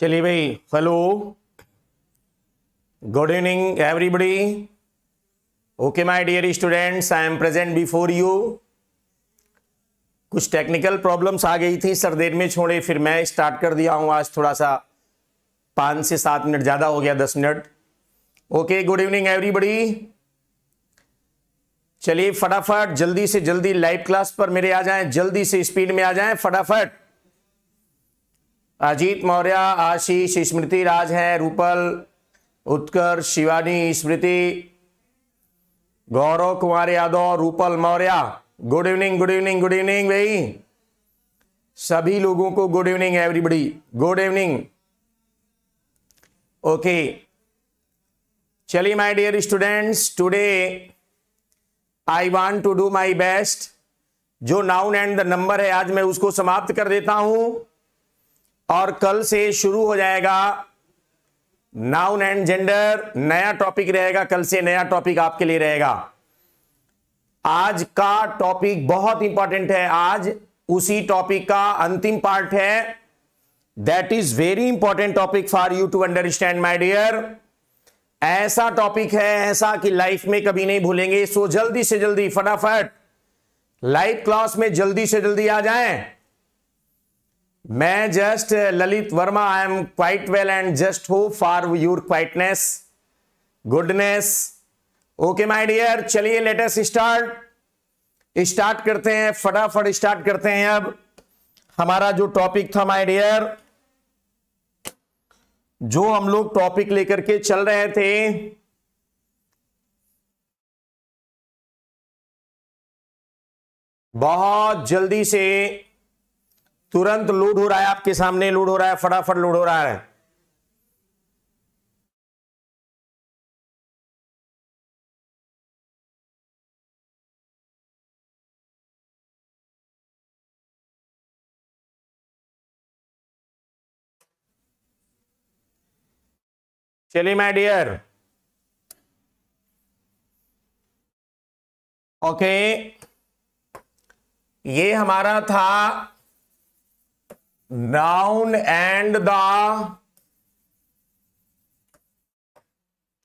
चलिए भाई hello good evening everybody okay my dear students I am present before you कुछ technical problems आ गई थी सर देर में छोड़े फिर मैं स्टार्ट कर दिया हूँ आज थोड़ा सा पाँच से सात मिनट ज़्यादा हो गया दस minute okay good evening everybody चलिए फटाफट जल्दी से जल्दी लाइव क्लास पर मेरे आ जाएं जल्दी से स्पीड में आ जाएं फटाफट अजीत मौर्य आशीष स्मृति राज हैं Rupal Utkarsh Shivani Smriti Gaurav Kumar Yadav Rupal Maurya good evening good evening good evening भाई सभी लोगों को good evening everybody good evening okay चलिए my dear students today I want to do my best जो नाउन एंड द नंबर है आज मैं उसको समाप्त कर देता हूं और कल से शुरू हो जाएगा नाउन एंड जेंडर नया टॉपिक रहेगा कल से नया टॉपिक आपके लिए रहेगा आज का टॉपिक बहुत इंपॉर्टेंट है आज उसी टॉपिक का अंतिम पार्ट है that is very important topic for you to understand my dear ऐसा टॉपिक है ऐसा कि लाइफ में कभी नहीं भूलेंगे सो जल्दी से जल्दी फटाफट लाइव क्लास में जल्दी से जल्दी आ जाएं मैं just uh, Lalit Verma I am quite well and just हो for your quiteness goodness okay my dear चलिए लेटेस्ट स्टार्ट स्टार्ट करते हैं फटाफट स्टार्ट करते हैं अब हमारा जो टॉपिक था माय डियर जो हम लोग टॉपिक लेकर के चल रहे थे बहुत जल्दी से तुरंत लोड हो रहा है आपके सामने लोड हो रहा है फटाफट लोड हो रहा है चलिए माय डियर ओके ये हमारा था noun and the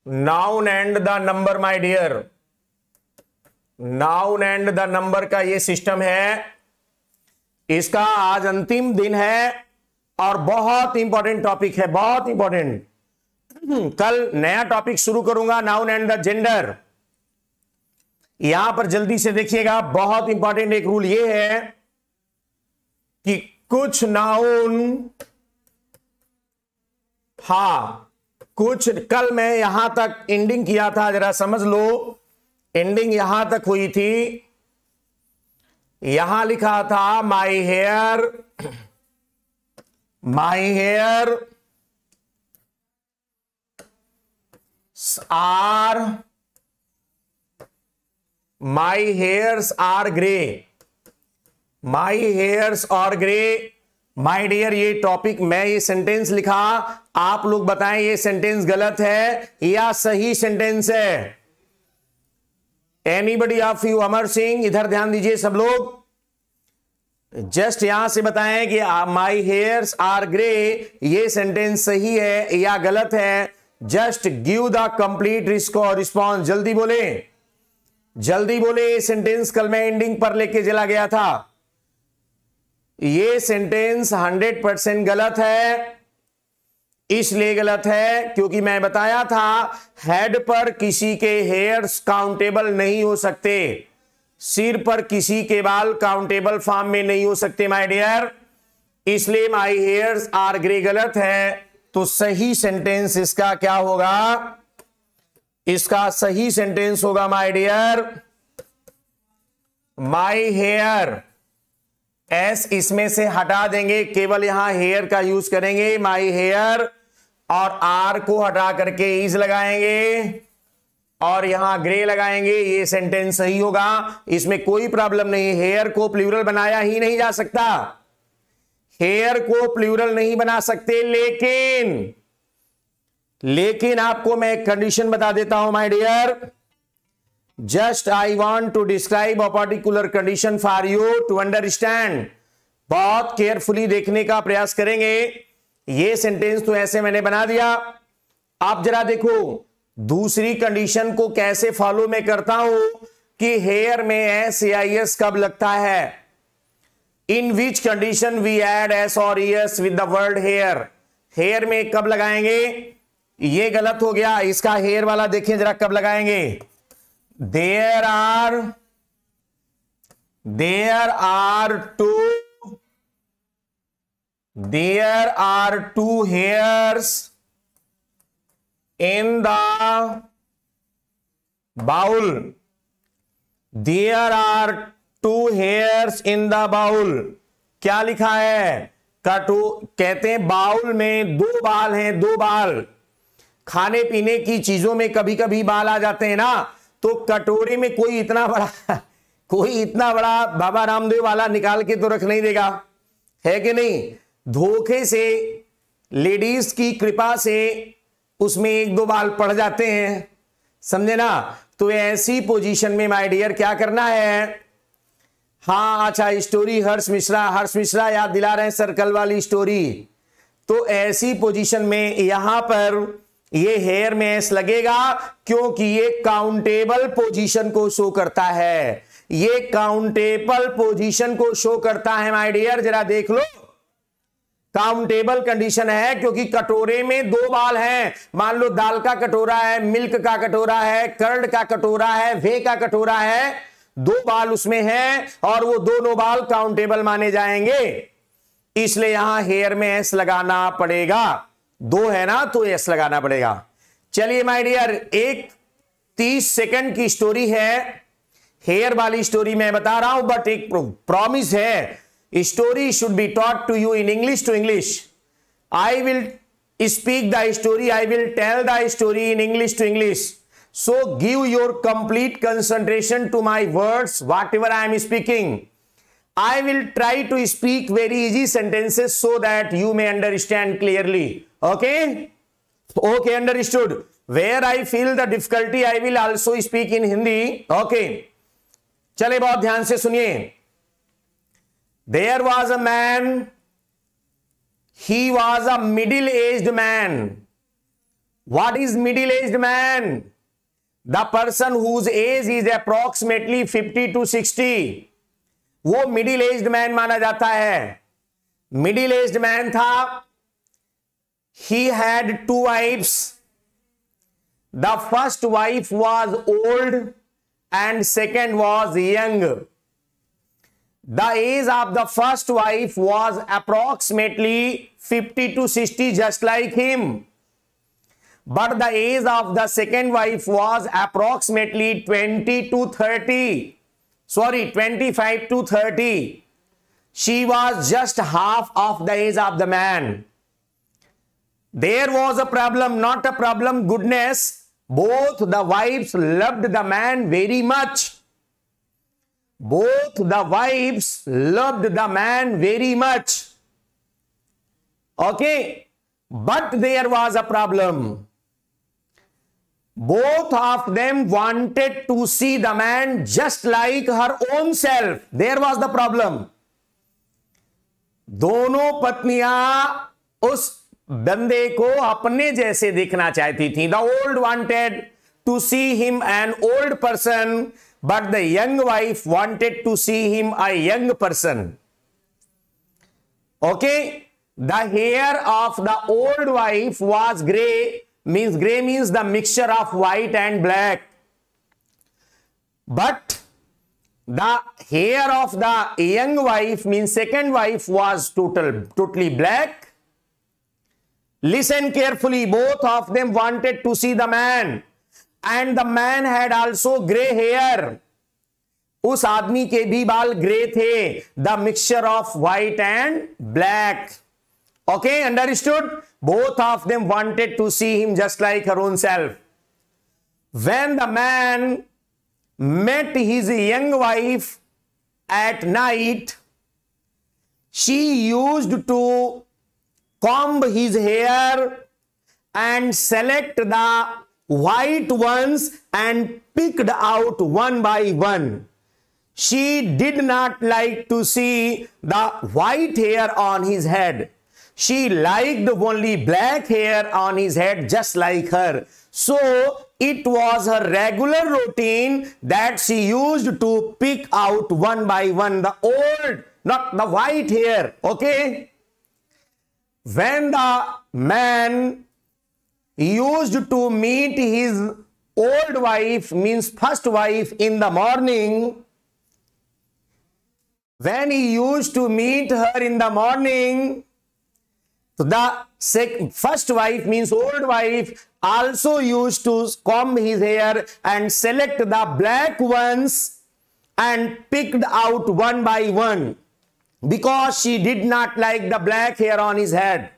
noun and the number my dear noun and the number का ये सिस्टम है इसका आज अंतिम दिन है और बहुत इंपॉर्टेंट टॉपिक है बहुत इंपॉर्टेंट कल नया टॉपिक शुरू करूंगा नाउन एंड द जेंडर यहां पर जल्दी से देखिएगा बहुत इंपॉर्टेंट एक रूल ये है कि कुछ नाउन हा कुछ कल मैं यहां तक एंडिंग किया था जरा समझ लो एंडिंग यहां तक हुई थी यहां लिखा था my hair my hair are my hairs are grey my hairs और ग्रे माई डियर ये टॉपिक मैं ये सेंटेंस लिखा आप लोग बताएं ये सेंटेंस गलत है या सही सेंटेंस है anybody of you Amar Singh इधर ध्यान दीजिए सब लोग जस्ट यहां से बताएं कि माई हेयर्स आर ग्रे ये सेंटेंस सही है या गलत है just give the complete response जल्दी बोले जल्दी बोले ये सेंटेंस कल मैं एंडिंग पर लेके चला गया था ये सेंटेंस 100 परसेंट गलत है इसलिए गलत है क्योंकि मैं बताया था हेड पर किसी के हेयर्स काउंटेबल नहीं हो सकते सिर पर किसी के बाल काउंटेबल फॉर्म में नहीं हो सकते माय डियर इसलिए माय हेयर्स आर ग्रे गलत है तो सही सेंटेंस इसका क्या होगा इसका सही सेंटेंस होगा my dear my hair S इसमें से हटा देंगे केवल यहां हेयर का यूज करेंगे माई हेयर और आर को हटा करके इज लगाएंगे और यहां ग्रे लगाएंगे ये सेंटेंस सही होगा इसमें कोई प्रॉब्लम नहीं हेयर को प्लूरल बनाया ही नहीं जा सकता हेयर को प्लूरल नहीं बना सकते लेकिन लेकिन आपको मैं एक कंडीशन बता देता हूं my dear just I want to describe a particular condition for you to understand बहुत केयरफुली देखने का प्रयास करेंगे ये सेंटेंस तो ऐसे मैंने बना दिया आप जरा देखो दूसरी कंडीशन को कैसे फॉलो मैं करता हूं कि हेयर में एस या एस कब लगता है in which condition we add S और S with the word hair hair में कब लगाएंगे ये गलत हो गया इसका हेयर वाला देखें जरा कब लगाएंगे there are there are two there are two hairs in the bowl there are two hairs in the bowl क्या लिखा है कटू कहते हैं बाउल में दो बाल हैं दो बाल खाने पीने की चीजों में कभी कभी बाल आ जाते हैं ना तो कटोरे में कोई इतना बड़ा कोई इतना बड़ा बाबा रामदेव वाला निकाल के तो रख नहीं देगा है कि नहीं धोखे से लेडीज की कृपा से उसमें एक दो बाल पड़ जाते हैं समझे ना तो ऐसी पोजीशन में माय डियर क्या करना है हाँ अच्छा स्टोरी हर्ष मिश्रा हर्ष मिश्रा याद दिला रहे हैं सर्कल वाली स्टोरी तो ऐसी पोजीशन में यहां पर ये हेयर में एस लगेगा क्योंकि ये काउंटेबल पोजीशन को शो करता है ये काउंटेबल पोजीशन को शो करता है माय डियर जरा देख लो काउंटेबल कंडीशन है क्योंकि कटोरे में दो बाल हैं मान लो दाल का कटोरा है मिल्क का कटोरा है कर्ड का कटोरा है वे का कटोरा है दो बाल उसमें हैं और वो दोनों बाल काउंटेबल माने जाएंगे इसलिए यहां हेयर में एस लगाना पड़ेगा दो है ना तो यस लगाना पड़ेगा चलिए माय डियर एक तीस सेकंड की स्टोरी है हेयर वाली स्टोरी मैं बता रहा हूं बट एक प्रॉमिस है story should be taught to you in English to English I will speak the story I will tell the story in English to English give your complete complete to my words whatever I am speaking I will try to speak very easy sentences so that you may understand clearly. Okay? Okay, understood. Where I feel the difficulty, I will also speak in Hindi. Okay. चले बहुत ध्यान से सुनिए There was a man. He was a middle-aged man. What is middle-aged man? The person whose age is approximately fifty to sixty. वो middle aged man माना जाता है middle aged man था he had two wives the first wife was old and second was young the age of the first wife was approximately fifty to sixty just like him but the age of the second wife was approximately twenty to thirty sorry 25 to 30 she was just half of the age of the man there was a problem not a problem goodness both the wives loved the man very much both the wives loved the man very much okay but there was a problem both of them wanted to see the man just like her own self there was the problem दोनों पत्नियां उस बंदे को अपने जैसे देखना चाहती थी the old wanted to see him an old person but the young wife wanted to see him a young person okay the hair of the old wife was grey means gray means the mixture of white and black but the hair of the young wife means second wife was total totally black listen carefully both of them wanted to see the man and the man had also gray hair उस आदमी के भी बाल grey थे the mixture of white and black Okay, understood? Both of them wanted to see him just like her own self. When the man met his young wife at night, she used to comb his hair and select the white ones and picked out one by one. She did not like to see the white hair on his head she liked only black hair on his head just like her. So it was her regular routine that she used to pick out one by one the old, not the white hair. Okay. When the man used to meet his old wife, means first wife, in the morning, when he used to meet her in the morning, so the sec first wife means old wife also used to comb his hair and select the black ones and picked out one by one because she did not like the black hair on his head.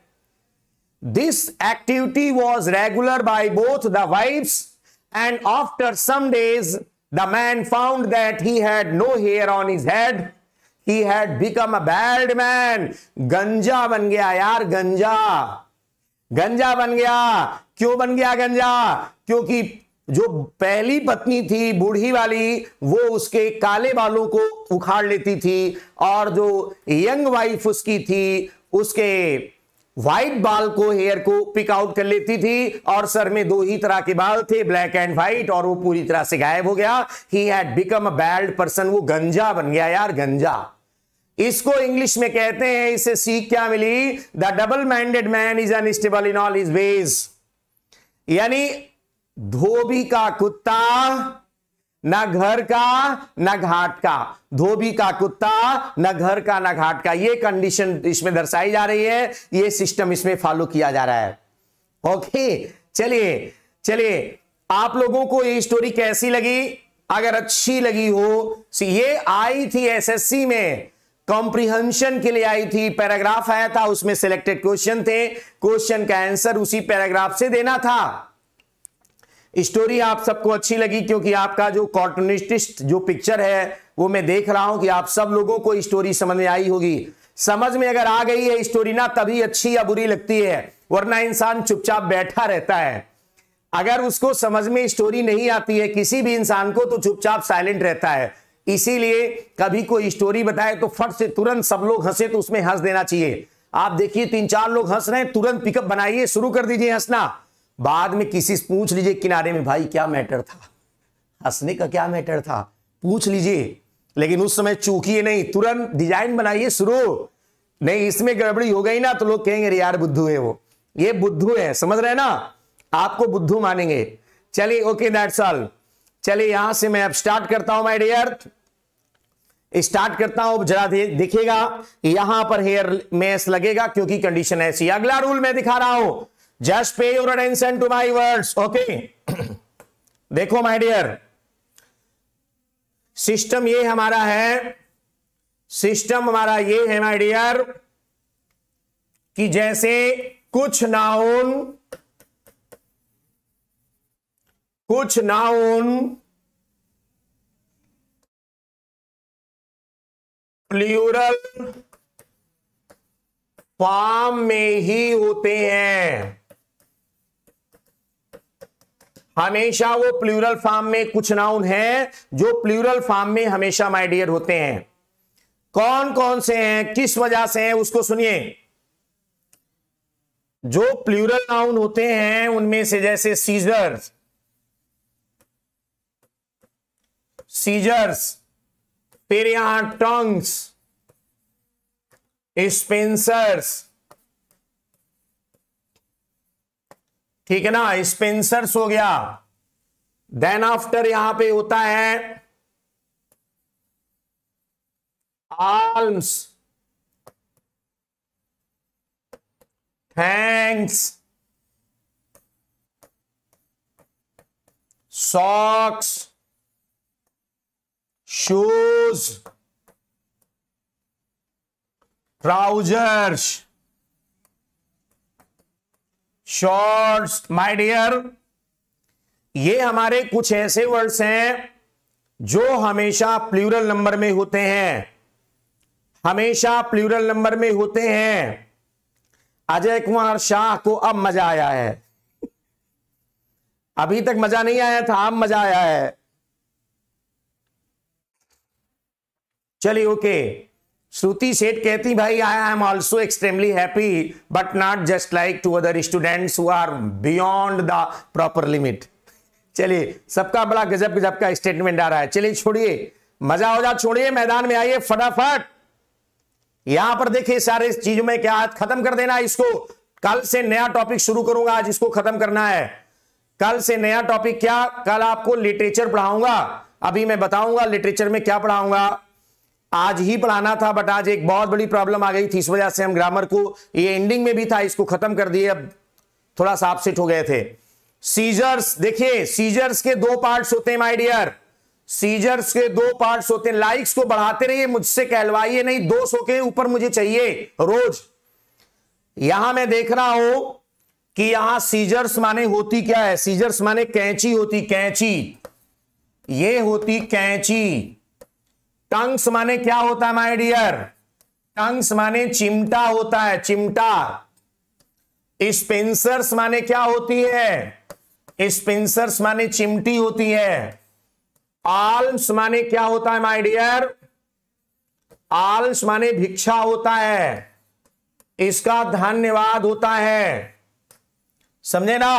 This activity was regular by both the wives and after some days the man found that he had no hair on his head he had become a bad man गंजा बन गया यार गंजा गंजा बन गया क्यों बन गया गंजा क्योंकि जो पहली पत्नी थी बूढ़ी वाली वो उसके काले बालों को उखाड़ लेती थी और जो यंग वाइफ उसकी थी उसके व्हाइट बाल को हेयर को पिक आउट कर लेती थी और सर में दो ही तरह के बाल थे ब्लैक एंड व्हाइट और वो पूरी तरह से गायब हो गया he had become a bad person वो गंजा बन गया यार गंजा इसको इंग्लिश में कहते हैं इसे सीख क्या मिली the double minded man is unstable in all his ways यानी धोबी का कुत्ता ना घर का ना घाट का धोबी का कुत्ता ना घर का ना घाट का ये कंडीशन इसमें दर्शाई जा रही है ये सिस्टम इसमें फॉलो किया जा रहा है ओके चलिए चलिए आप लोगों को ये स्टोरी कैसी लगी अगर अच्छी लगी हो ये आई थी एसएससी में कॉम्प्रीहेंशन के लिए आई थी पैराग्राफ आया था उसमें सिलेक्टेड क्वेश्चन थे क्वेश्चन का आंसर उसी पैराग्राफ से देना था स्टोरी आप सबको अच्छी लगी क्योंकि आपका जो कार्टूनिस्टिस्ट जो पिक्चर है वो मैं देख रहा हूं कि आप सब लोगों को स्टोरी समझ में आई होगी समझ में अगर आ गई है स्टोरी ना तभी अच्छी या बुरी लगती है वरना इंसान चुपचाप बैठा रहता है अगर उसको समझ में स्टोरी नहीं आती है किसी भी इंसान को तो चुपचाप साइलेंट रहता है इसीलिए कभी कोई स्टोरी बताए तो फट से तुरंत सब लोग हंसे तो उसमें हंस देना चाहिए आप देखिए तीन चार लोग हंस रहे हैं तुरंत पिकअप बनाइए शुरू कर दीजिए हंसना बाद में किसी से पूछ लीजिए किनारे में भाई क्या मैटर था हंसने का क्या मैटर था पूछ लीजिए लेकिन उस समय चूकिए नहीं तुरंत डिजाइन बनाइए शुरू नहीं इसमें गड़बड़ी हो गई ना तो लोग कहेंगे यार बुद्धू है वो ये बुद्धू है समझ रहे ना आपको बुद्धू मानेंगे चलिए ओके दैट्स ऑल चलिए यहां से मैं अब स्टार्ट करता हूं माय डियर स्टार्ट करता हूं जरा देखिएगा यहां पर हेयर मेस लगेगा क्योंकि कंडीशन ऐसी अगला रूल मैं दिखा रहा हूं just pay your attention to my words okay देखो माय डियर सिस्टम ये हमारा है सिस्टम हमारा ये है माय डियर कि जैसे कुछ नाउन कुछ नाउन प्लूरल फॉर्म में ही होते हैं हमेशा वो प्लूरल फॉर्म में कुछ नाउन है जो प्लूरल फॉर्म में हमेशा माइडियर होते हैं कौन कौन से हैं किस वजह से हैं उसको सुनिए जो प्लूरल नाउन होते हैं उनमें से जैसे सीजर्स सीजर्स फिर यहां टंग्स स्पेंसर्स ठीक है ना स्पेंसर्स हो गया देन आफ्टर यहां पे होता है arms thanks socks shoes trousers shorts my dear ये हमारे कुछ ऐसे वर्ड्स हैं जो हमेशा प्लूरल नंबर में होते हैं हमेशा प्लूरल नंबर में होते हैं अजय कुमार शाह को अब मजा आया है अभी तक मजा नहीं आया था अब मजा आया है चलिए ओके श्रुति सेठ कहती भाई I am also extremely happy but not just like to other students who are beyond the proper limit चलिए सबका बड़ा गजब गजब का स्टेटमेंट आ रहा है चलिए छोड़िए मजा हो जाए छोड़िए मैदान में आइए फटाफट यहां पर देखिए सारे चीजों में क्या खत्म कर देना इसको कल से नया टॉपिक शुरू करूंगा आज इसको खत्म करना है कल से नया टॉपिक क्या कल आपको लिटरेचर पढ़ाऊंगा अभी मैं बताऊंगा लिटरेचर में क्या पढ़ाऊंगा आज ही पढ़ाना था बट आज एक बहुत बड़ी प्रॉब्लम आ गई थी इस वजह से हम ग्रामर को ये एंडिंग में भी था इसको खत्म कर दिए अब थोड़ा सा अपसेट हो गए थे सीजर्स देखिए सीजर्स के दो पार्ट्स होते हैं माय डियर सीजर्स के दो पार्ट्स होते हैं लाइक्स को बढ़ाते रहिए मुझसे कहलवाइए नहीं दो सौ के ऊपर मुझे चाहिए रोज यहां मैं देख रहा हूं कि यहां सीजर्स माने होती क्या है सीजर्स माने कैंची होती कैंची ये होती कैंची टंग्स माने क्या होता है माय डियर टंग्स माने चिमटा होता है चिमटा स्पेंसर्स माने क्या होती है स्पेंसर्स माने चिमटी होती है आल्स माने क्या होता है माय डियर आल्स माने भिक्षा होता है इसका धन्यवाद होता है समझे ना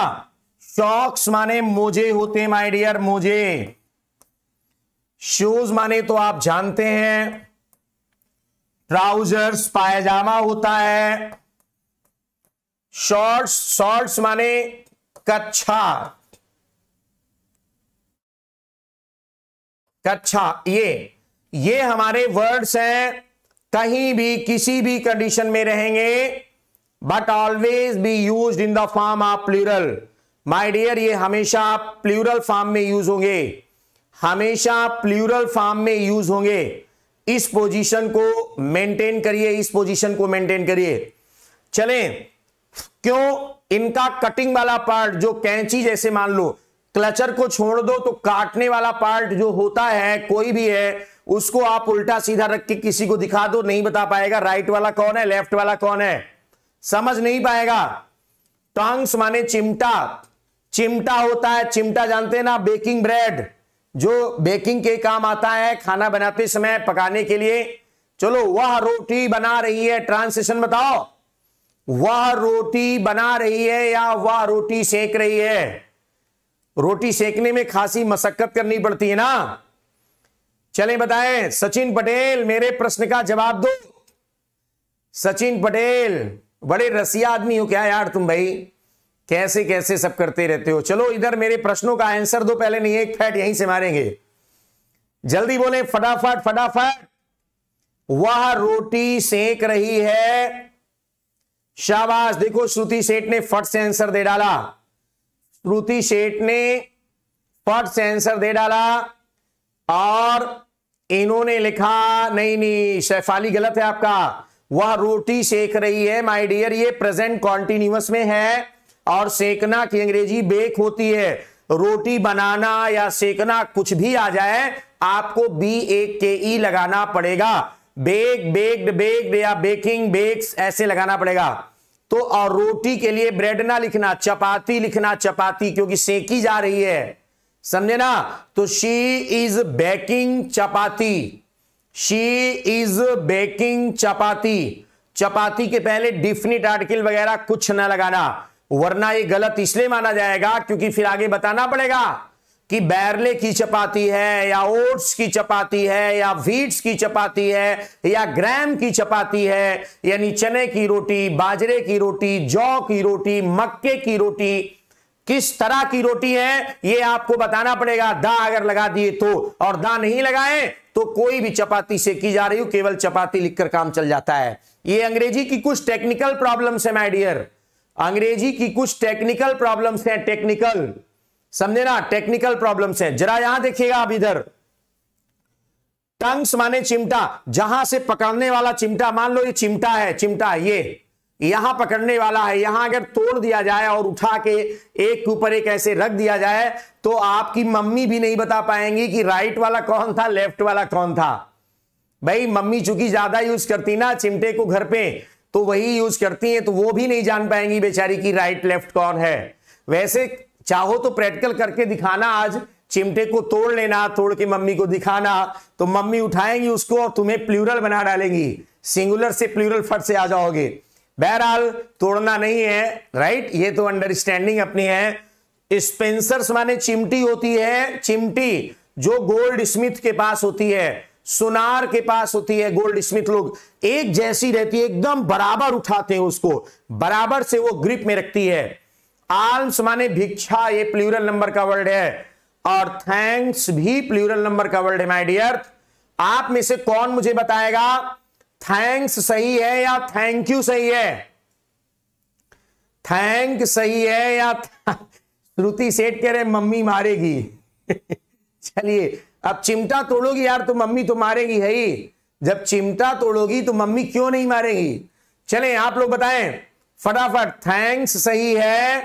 शॉक्स माने मोजे होते हैं माय डियर मोजे शूज माने तो आप जानते हैं ट्राउजर्स पायजामा होता है शॉर्ट्स शॉर्ट्स माने कच्छा कच्छा ये ये हमारे वर्ड्स हैं कहीं भी किसी भी कंडीशन में रहेंगे but always be use in the form of plural my dear ये हमेशा प्लूरल फॉर्म में यूज होंगे हमेशा प्लूरल फॉर्म में यूज होंगे इस पोजीशन को मेंटेन करिए इस पोजीशन को मेंटेन करिए चलें क्यों इनका कटिंग वाला पार्ट जो कैंची जैसे मान लो क्लचर को छोड़ दो तो काटने वाला पार्ट जो होता है कोई भी है उसको आप उल्टा सीधा रख के किसी को दिखा दो नहीं बता पाएगा राइट वाला कौन है लेफ्ट वाला कौन है समझ नहीं पाएगा टॉन्ग्स माने चिमटा चिमटा होता है चिमटा जानते हैं ना बेकिंग ब्रेड जो बेकिंग के काम आता है खाना बनाते समय पकाने के लिए चलो वह रोटी बना रही है ट्रांसलेशन बताओ वह रोटी बना रही है या वह रोटी सेक रही है रोटी सेकने में खासी मशक्कत करनी पड़ती है ना चले बताएं सचिन पटेल मेरे प्रश्न का जवाब दो सचिन पटेल बड़े रसिया आदमी हो क्या यार तुम भाई कैसे कैसे सब करते रहते हो चलो इधर मेरे प्रश्नों का आंसर दो पहले नहीं एक फैट यहीं से मारेंगे जल्दी बोले फटाफट फटाफट वह रोटी सेक रही है शाबाश देखो श्रुति सेठ ने फट से आंसर दे डाला श्रुति सेठ ने फट से आंसर दे डाला और इन्होंने लिखा नहीं नहीं शैफाली गलत है आपका वह रोटी सेक रही है माय डियर ये प्रेजेंट कॉन्टिन्यूस में है और सेकना की अंग्रेजी बेक होती है रोटी बनाना या सेकना कुछ भी आ जाए आपको बी ए के ई लगाना पड़ेगा बेक बेक्ड बेक्ड या बेकिंग बेक्स ऐसे लगाना पड़ेगा तो और रोटी के लिए ब्रेड ना लिखना चपाती लिखना चपाती क्योंकि सेकी जा रही है समझे ना तो she is baking chapati she is baking chapati चपाती के पहले डिफिनिट आर्टिकल वगैरह कुछ ना लगाना वरना ये गलत इसलिए माना जाएगा क्योंकि फिर आगे बताना पड़ेगा कि बैरले की चपाती है या ओट्स की चपाती है या व्हीट्स की चपाती है या ग्रैम की चपाती है यानी चने की रोटी बाजरे की रोटी जौ की रोटी मक्के की रोटी किस तरह की रोटी है ये आपको बताना पड़ेगा दा अगर लगा दिए तो और दा नहीं लगाए तो कोई भी चपाती से की जा रही हो केवल चपाती लिखकर काम चल जाता है ये अंग्रेजी की कुछ टेक्निकल प्रॉब्लम्स है माइडियर अंग्रेजी की कुछ टेक्निकल प्रॉब्लम्स हैं टेक्निकल समझे ना टेक्निकल प्रॉब्लम्स हैं जरा यहां देखिएगा आप इधर टंग्स माने चिमटा जहां से पकड़ने वाला चिमटा मान लो ये चिमटा है चिमटा ये यहां पकड़ने वाला है यहां अगर तोड़ दिया जाए और उठा के एक के ऊपर एक ऐसे रख दिया जाए तो आपकी मम्मी भी नहीं बता पाएंगी कि राइट वाला कौन था लेफ्ट वाला कौन था भाई मम्मी चूंकि ज्यादा यूज करती ना चिमटे को घर पे तो वही यूज करती हैं तो वो भी नहीं जान पाएंगी बेचारी की राइट लेफ्ट कौन है वैसे चाहो तो प्रैक्टिकल करके दिखाना आज चिमटे को तोड़ लेना तोड़ के मम्मी को दिखाना तो मम्मी उठाएंगी उसको और तुम्हें प्लूरल बना डालेंगी सिंगुलर से प्लूरल फट से आ जाओगे बहरहाल तोड़ना नहीं है राइट ये तो अंडरस्टैंडिंग अपनी है स्पेंसर्स माने चिमटी होती है चिमटी जो गोल्ड स्मिथ के पास होती है सुनार के पास होती है गोल्ड स्मिथ लोग एक जैसी रहती है एकदम बराबर उठाते हैं उसको बराबर से वो ग्रिप में रखती है आल्म्स माने भिक्षा ये प्लूरल नंबर का वर्ड है और थैंक्स भी प्लूरल नंबर का वर्ड है माय डियर आप में से कौन मुझे बताएगा थैंक्स सही है या थैंक यू सही है थैंक सही है या श्रुति सेठ कह रहे मम्मी मारेगी चलिए अब चिमटा तोड़ोगी यार तो मम्मी तो मारेगी है ही जब चिमटा तोड़ोगी तो मम्मी क्यों नहीं मारेगी चले आप लोग बताएं फटाफट थैंक्स सही है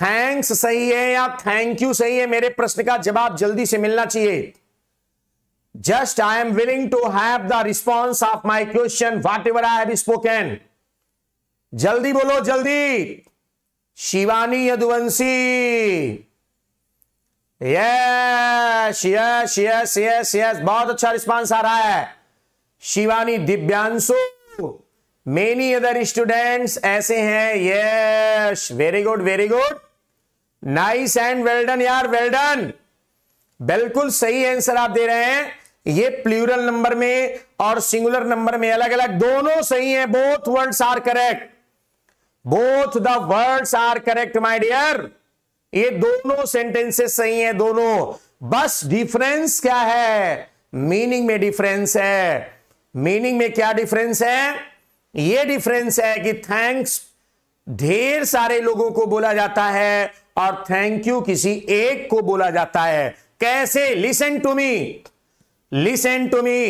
थैंक्स सही है या थैंक यू सही है मेरे प्रश्न का जवाब जल्दी से मिलना चाहिए just I am willing to have the response of my question whatever I have spoken जल्दी बोलो जल्दी Shivani Yaduvanshi yes yes yes yes yes बहुत अच्छा रिस्पांस आ रहा है Shivani Divyanshu many other students ऐसे हैं yes very good very good nice and well done यार वेल्डन बिल्कुल सही आंसर आप दे रहे हैं ये प्लूरल नंबर में और सिंगुलर नंबर में अलग अलग दोनों सही हैं both words are correct both the words are correct my dear ये दोनों सेंटेंसेस सही हैं दोनों बस डिफरेंस क्या है मीनिंग में डिफरेंस है मीनिंग में क्या डिफरेंस है ये डिफरेंस है कि थैंक्स ढेर सारे लोगों को बोला जाता है और थैंक यू किसी एक को बोला जाता है कैसे listen to me listen to me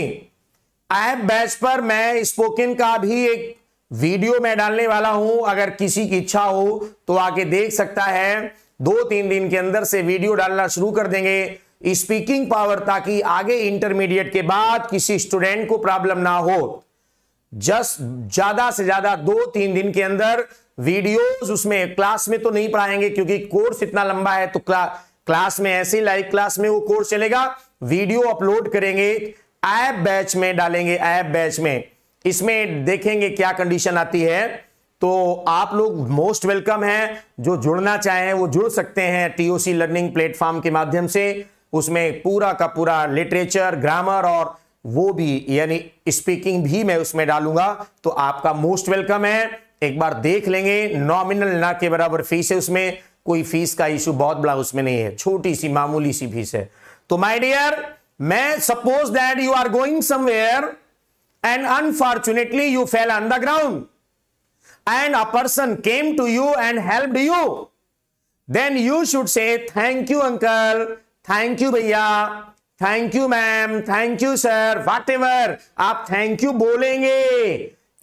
app batch पर मैं स्पोकन का भी एक वीडियो में डालने वाला हूं अगर किसी की इच्छा हो तो आके देख सकता है दो तीन दिन के अंदर से वीडियो डालना शुरू कर देंगे स्पीकिंग पावर ताकि आगे इंटरमीडिएट के बाद किसी स्टूडेंट को प्रॉब्लम ना हो जस्ट ज्यादा से ज्यादा दो तीन दिन के अंदर वीडियोस उसमें क्लास में तो नहीं पढ़ाएंगे क्योंकि कोर्स इतना लंबा है तो क्ला, क्लास में ऐसे लाइव क्लास में वो कोर्स चलेगा वीडियो अपलोड करेंगे ऐप बैच में डालेंगे ऐप बैच में इसमें देखेंगे क्या कंडीशन आती है तो आप लोग मोस्ट वेलकम हैं जो जुड़ना चाहें वो जुड़ सकते हैं टीओसी लर्निंग प्लेटफॉर्म के माध्यम से उसमें पूरा का पूरा लिटरेचर ग्रामर और वो भी यानी स्पीकिंग भी मैं उसमें डालूंगा तो आपका मोस्ट वेलकम है एक बार देख लेंगे नॉमिनल ना के बराबर फीस है उसमें कोई फीस का इशू बहुत बड़ा उसमें नहीं है छोटी सी मामूली सी फीस है तो माय डियर मैं suppose that you are going somewhere and unfortunately you fell on the ground and a person came to you and helped you, then you should say, Thank you, uncle. Thank you, भैया thank you ma'am thank you sir whatever आप thank you बोलेंगे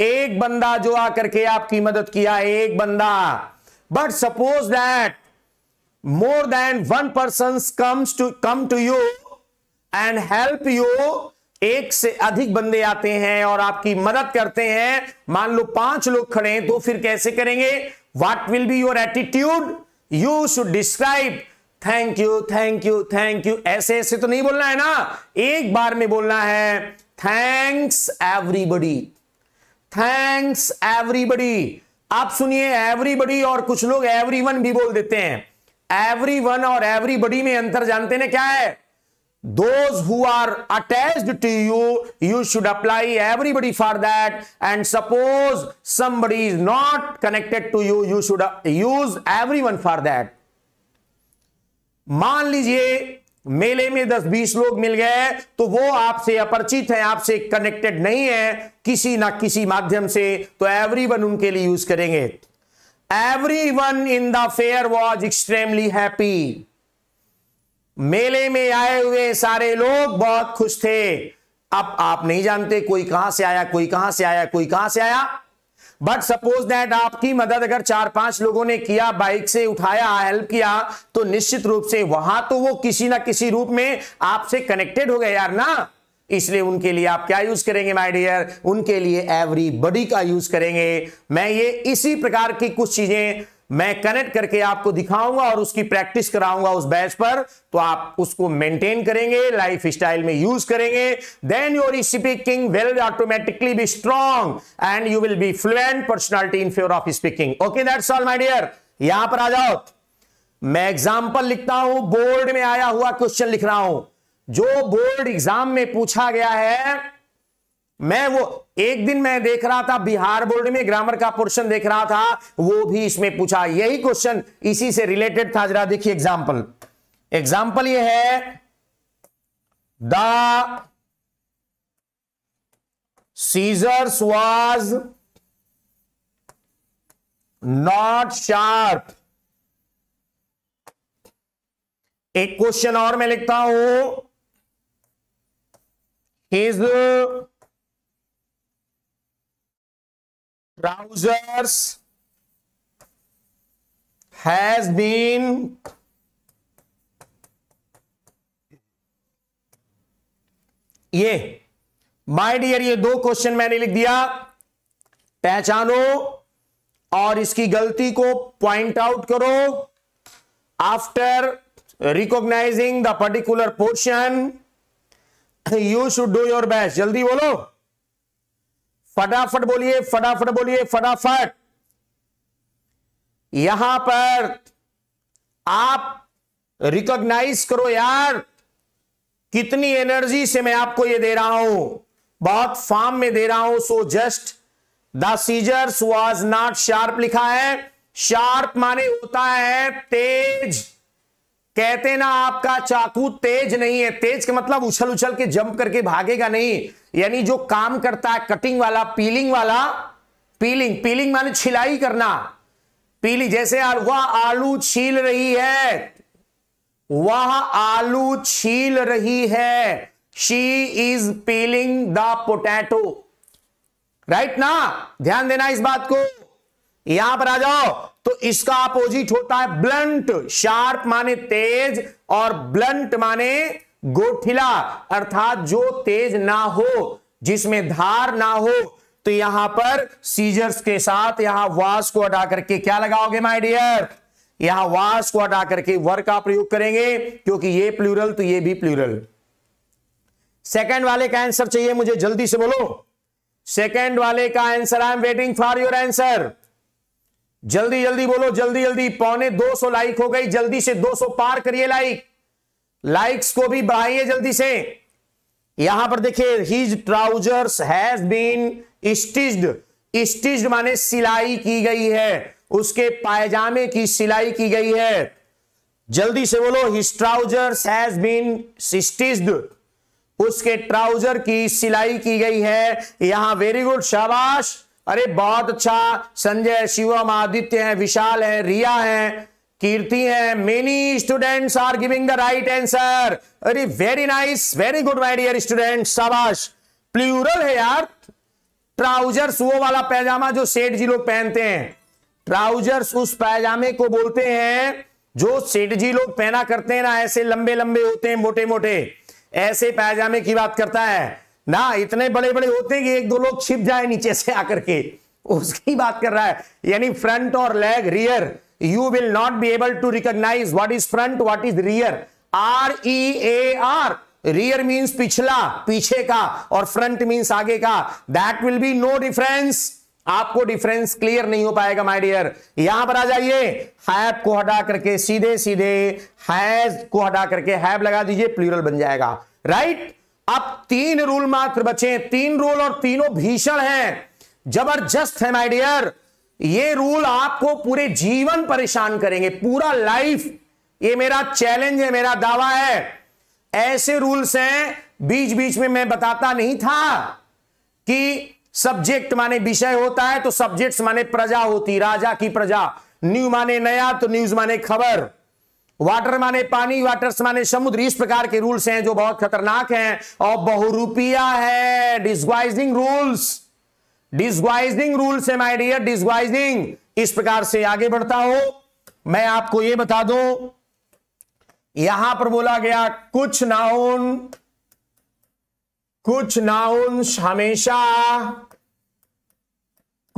एक बंदा जो आकर के आपकी मदद किया एक बंदा but suppose that more than one person comes to come to you and help you एक से अधिक बंदे आते हैं और आपकी मदद करते हैं मान लो पांच लोग खड़े हैं तो फिर कैसे करेंगे what will be your attitude you should describe thank you thank you thank you ऐसे ऐसे तो नहीं बोलना है ना एक बार में बोलना है थैंक्स एवरीबडी थैंक्स एवरीबडी आप सुनिए एवरीबडी और कुछ लोग एवरीवन भी बोल देते हैं एवरीवन और एवरीबडी में अंतर जानते ना क्या है those who are attached to you you should apply everybody for that and suppose somebody is not connected to you you should use everyone for that मान लीजिए मेले में 10-20 लोग मिल गए तो वो आपसे अपरिचित हैं आपसे कनेक्टेड नहीं है किसी ना किसी माध्यम से तो एवरीवन उनके लिए यूज करेंगे everyone in the fair was extremely happy मेले में आए हुए सारे लोग बहुत खुश थे अब आप नहीं जानते कोई कहां से आया कोई कहां से आया कोई कहां से आया बट सपोज दैट आपकी मदद अगर चार पांच लोगों ने किया बाइक से उठाया हेल्प किया तो निश्चित रूप से वहां तो वो किसी ना किसी रूप में आपसे कनेक्टेड हो गए यार ना इसलिए उनके लिए आप क्या यूज करेंगे माय डियर उनके लिए बडी का यूज करेंगे मैं ये इसी प्रकार की कुछ चीजें मैं कनेक्ट करके आपको दिखाऊंगा और उसकी प्रैक्टिस कराऊंगा उस बैच पर तो आप उसको मेंटेन करेंगे लाइफ स्टाइल में यूज करेंगे then your speaking will automatically be strong and you will be fluent personality in favour of speaking okay that's all my dear यहां पर आ जाओ मैं एग्जाम्पल लिखता हूं बोर्ड में आया हुआ क्वेश्चन लिख रहा हूं जो बोर्ड एग्जाम में पूछा गया है मैं वो एक दिन मैं देख रहा था बिहार बोर्ड में ग्रामर का पोर्शन देख रहा था वो भी इसमें पूछा यही क्वेश्चन इसी से रिलेटेड था जरा देखिए एग्जाम्पल एग्जाम्पल ये है the scissors was not sharp एक क्वेश्चन और मैं लिखता हूं हिज trousers has been ये माय डियर ये दो क्वेश्चन मैंने लिख दिया पहचानो और इसकी गलती को पॉइंट आउट करो after recognising the particular portion you should do your best जल्दी बोलो फटाफट बोलिए फटाफट बोलिए फटाफट यहां पर आप रिकॉग्नाइज करो यार कितनी एनर्जी से मैं आपको ये दे रहा हूं बहुत फॉर्म में दे रहा हूं so just the scissors was not sharp लिखा है शार्प माने होता है तेज कहते ना आपका चाकू तेज नहीं है तेज का मतलब उछल उछल के जंप करके भागेगा नहीं यानी जो काम करता है कटिंग वाला पीलिंग वाला पीलिंग पीलिंग माने छिलाई करना पीली जैसे वह आलू छील रही है वह आलू छील रही है she is peeling the potato right ना ध्यान देना इस बात को यहां पर आ जाओ तो इसका अपोजिट होता है ब्लंट शार्प माने तेज और ब्लंट माने गोठिला अर्थात जो तेज ना हो जिसमें धार ना हो तो यहां पर सीजर्स के साथ यहां वास को हटा करके क्या लगाओगे माय डियर यहां वास को हटा करके वर का प्रयोग करेंगे क्योंकि ये प्लूरल तो ये भी प्लूरल सेकंड वाले का आंसर चाहिए मुझे जल्दी से बोलो सेकंड वाले का answer I am waiting for your answer जल्दी जल्दी बोलो जल्दी जल्दी पौने 200 लाइक हो गई जल्दी से 200 पार करिए लाइक लाइक्स को भी बढ़ाइए जल्दी से यहां पर देखिए his trousers has been stitched stitched माने सिलाई की गई है उसके पायजामे की सिलाई की गई है जल्दी से बोलो his trousers has been stitched उसके ट्राउजर की सिलाई की गई है यहां वेरी गुड शाबाश अरे बहुत अच्छा संजय शिवम आदित्य है विशाल है रिया है कीर्ति है many students are giving the right answer अरे very nice very good my dear student शाबाश प्लूरल है यार ट्राउजर्स वो वाला पैजामा जो सेठ जी लोग पहनते हैं ट्राउजर्स उस पैजामे को बोलते हैं जो सेठ जी लोग पहना करते हैं ना ऐसे लंबे लंबे होते हैं मोटे मोटे ऐसे पैजामे की बात करता है ना इतने बड़े बड़े होते कि एक दो लोग छिप जाए नीचे से आकर के उसकी बात कर रहा है यानी फ्रंट और leg rear you will not be able to recognise what is front what is rear R E A R rear means पिछला पीछे का और फ्रंट मीन्स आगे का that will be no difference आपको डिफरेंस क्लियर नहीं हो पाएगा माय डियर यहां पर आ जाइए हैब को हटा करके सीधे सीधे हैज को हटा करके हैब लगा दीजिए प्लूरल बन जाएगा राइट right? अब तीन रूल मात्र बचे तीन रूल और तीनों भीषण हैं जबरदस्त है माय डियर ये रूल आपको पूरे जीवन परेशान करेंगे पूरा लाइफ ये मेरा चैलेंज है मेरा दावा है ऐसे रूल्स हैं बीच बीच में मैं बताता नहीं था कि सब्जेक्ट माने विषय होता है तो सब्जेक्ट्स माने प्रजा होती राजा की प्रजा न्यू माने नया तो न्यूज माने खबर वाटर माने पानी वाटर्स माने समुद्र इस प्रकार के रूल्स हैं जो बहुत खतरनाक हैं और बहुरूपिया है डिस्वाइजिंग रूल्स डिस्वाइजिंग रूल्स है माय डियर डिस्वाइजिंग इस प्रकार से आगे बढ़ता हो मैं आपको यह बता दूं यहां पर बोला गया कुछ नाउन कुछ नाउन्स हमेशा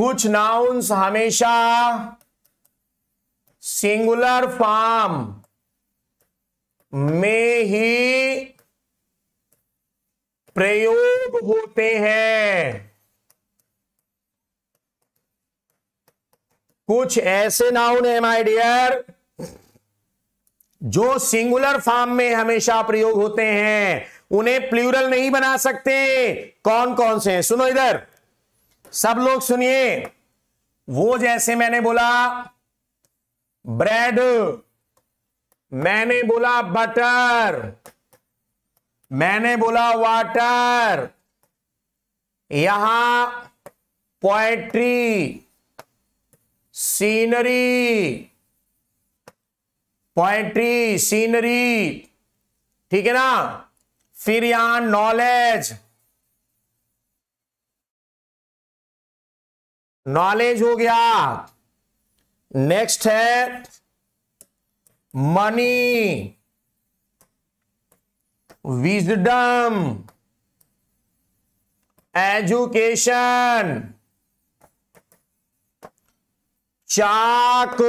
कुछ नाउन्स हमेशा सिंगुलर फॉर्म में ही प्रयोग होते हैं कुछ ऐसे नाउन है माय डियर जो सिंगुलर फॉर्म में हमेशा प्रयोग होते हैं उन्हें प्लूरल नहीं बना सकते कौन कौन से हैं सुनो इधर सब लोग सुनिए वो जैसे मैंने बोला ब्रेड मैंने बोला बटर मैंने बोला वाटर यहां पोएट्री सीनरी पोएट्री सीनरी ठीक है ना फिर यहां नॉलेज नॉलेज हो गया नेक्स्ट है money wisdom education chalk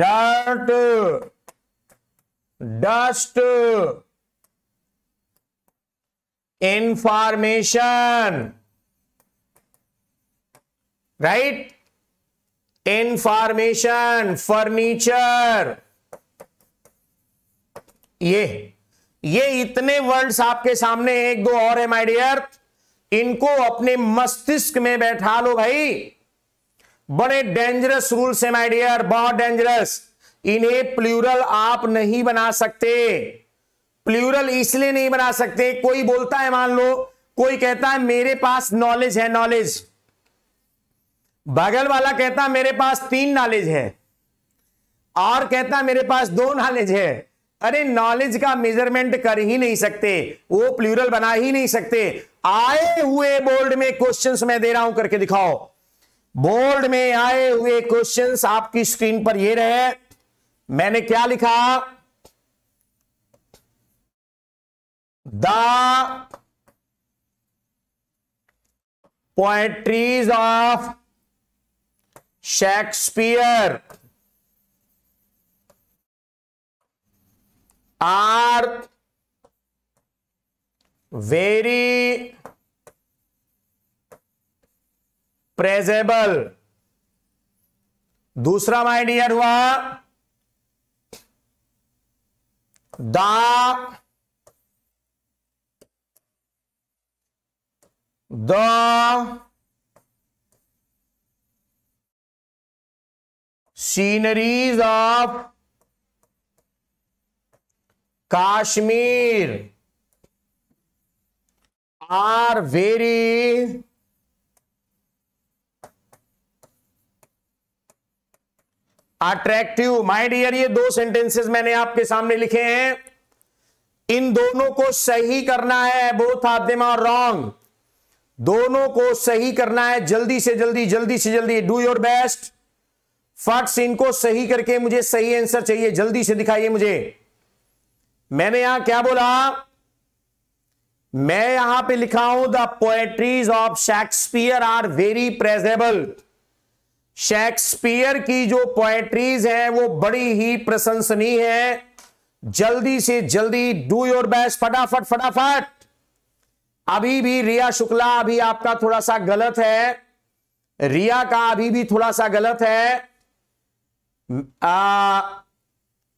dirt dust information right right? Information furniture ये ये इतने वर्ड्स आपके सामने एक दो और है माय डियर इनको अपने मस्तिष्क में बैठा लो भाई बड़े डेंजरस रूल्स है माय डियर बहुत डेंजरस इन्हें प्लूरल आप नहीं बना सकते प्लूरल इसलिए नहीं बना सकते कोई बोलता है मान लो कोई कहता है मेरे पास नॉलेज है नॉलेज बगल वाला कहता मेरे पास तीन नॉलेज है और कहता मेरे पास दो नॉलेज है अरे नॉलेज का मेजरमेंट कर ही नहीं सकते वो प्लूरल बना ही नहीं सकते आए हुए बोल्ड में क्वेश्चंस मैं दे रहा हूं करके दिखाओ बोल्ड में आए हुए क्वेश्चंस आपकी स्क्रीन पर ये रहे मैंने क्या लिखा the poetries of Shakespeare are very praisable दूसरा माय डियर हुआ the the sceneries of Kashmir are very attractive my dear ये दो सेंटेंसेस मैंने आपके सामने लिखे हैं इन दोनों को सही करना है बोथ आप दे रॉन्ग दोनों को सही करना है जल्दी से जल्दी जल्दी से जल्दी डू योर बेस्ट फट से इनको सही करके मुझे सही आंसर चाहिए जल्दी से दिखाइए मुझे मैंने यहां क्या बोला मैं यहां पे लिखा हूं the poetries of Shakespeare are very praisable Shakespeare की जो पोएट्रीज है वो बड़ी ही प्रशंसनीय है जल्दी से जल्दी डू योर बेस्ट फटाफट फटाफट अभी भी रिया शुक्ला अभी आपका थोड़ा सा गलत है रिया का अभी भी थोड़ा सा गलत है आ,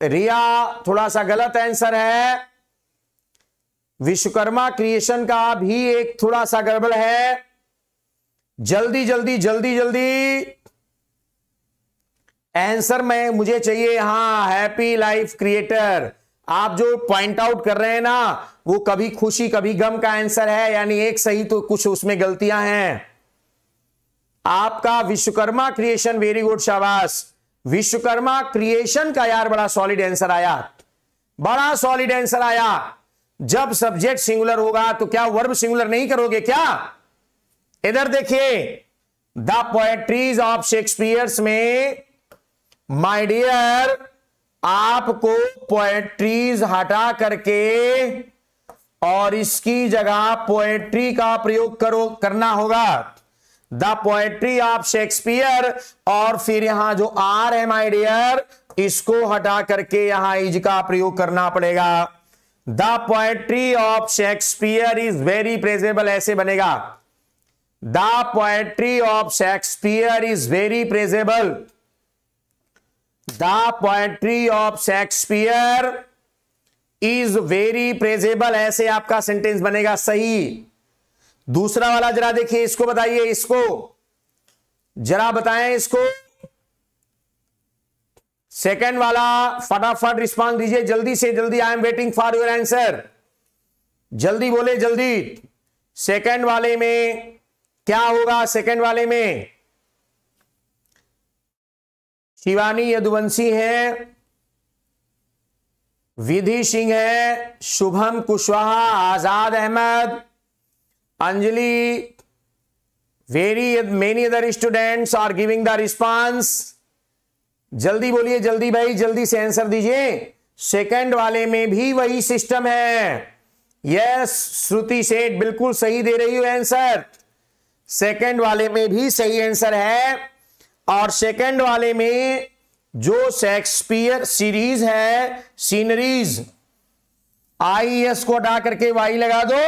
रिया थोड़ा सा गलत आंसर है विश्वकर्मा क्रिएशन का भी एक थोड़ा सा गड़बड़ है जल्दी जल्दी जल्दी जल्दी आंसर में मुझे चाहिए हाँ हैप्पी लाइफ क्रिएटर आप जो पॉइंट आउट कर रहे हैं ना वो कभी खुशी कभी गम का आंसर है यानी एक सही तो कुछ उसमें गलतियां हैं आपका विश्वकर्मा क्रिएशन वेरी गुड शाबाश विश्वकर्मा क्रिएशन का यार बड़ा सॉलिड आंसर आया बड़ा सॉलिड आंसर आया जब सब्जेक्ट सिंगुलर होगा तो क्या वर्ब सिंगुलर नहीं करोगे क्या इधर देखिए द पोएट्रीज ऑफ शेक्सपियर्स में माई डियर आपको पोएट्रीज हटा करके और इसकी जगह पोएट्री का प्रयोग करो करना होगा द पोएट्री ऑफ शेक्सपियर और फिर यहां जो आर है माय डियर इसको हटा करके यहां इज का प्रयोग करना पड़ेगा the poetry of Shakespeare is very praisable ऐसे बनेगा the poetry of Shakespeare is very praisable the poetry of Shakespeare is very praisable ऐसे आपका सेंटेंस बनेगा सही दूसरा वाला जरा देखिए इसको बताइए इसको जरा बताएं इसको सेकेंड वाला फटाफट रिस्पॉन्स दीजिए जल्दी से जल्दी I am waiting for your answer जल्दी बोले जल्दी सेकेंड वाले में क्या होगा सेकेंड वाले में शिवानी यदुवंशी है विधि सिंह है शुभम कुशवाहा आजाद Ahmad Anjali, very many other students are giving the response. जल्दी बोलिए जल्दी भाई जल्दी से आंसर दीजिए सेकंड वाले में भी वही सिस्टम है यस श्रुति सेठ बिल्कुल सही दे रही हो आंसर सेकंड वाले में भी सही आंसर है और सेकंड वाले में जो शेक्सपियर सीरीज है सीनरीज आई एस को हटा करके वाई लगा दो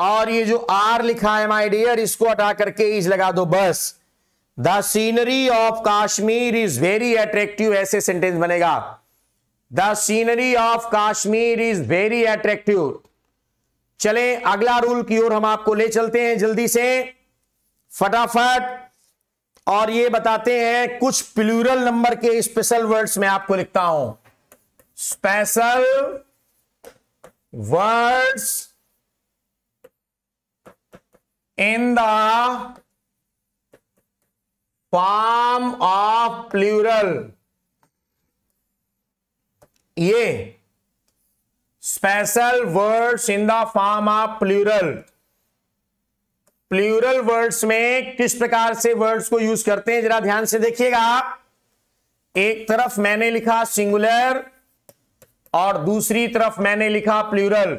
और ये जो आर लिखा है माय डियर इसको हटा करके इज लगा दो बस the scenery of Kashmir is very attractive ऐसे सेंटेंस बनेगा the scenery of Kashmir is very attractive चले अगला रूल की ओर हम आपको ले चलते हैं जल्दी से फटाफट और ये बताते हैं कुछ प्लूरल नंबर के स्पेशल वर्ड्स में आपको लिखता हूं special words in the form of plural ये special words in the form of plural plural words में किस प्रकार से वर्ड्स को यूज करते हैं जरा ध्यान से देखिएगा एक तरफ मैंने लिखा सिंगुलर और दूसरी तरफ मैंने लिखा प्लूरल